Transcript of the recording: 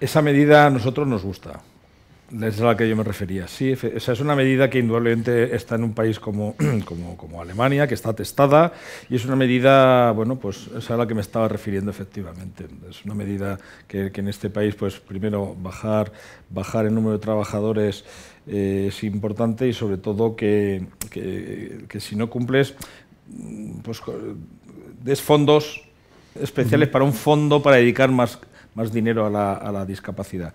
Esa medida a nosotros nos gusta. Es a la que yo me refería. Sí, esa es una medida que indudablemente está en un país como, como, Alemania, que está testada, y es una medida, bueno, pues esa es a la que me estaba refiriendo efectivamente. Es una medida que, en este país, pues primero bajar, bajar el número de trabajadores eh, es importante y sobre todo que, si no cumples, pues des fondos especiales para un fondo para dedicar más más dinero a la, a la discapacidad.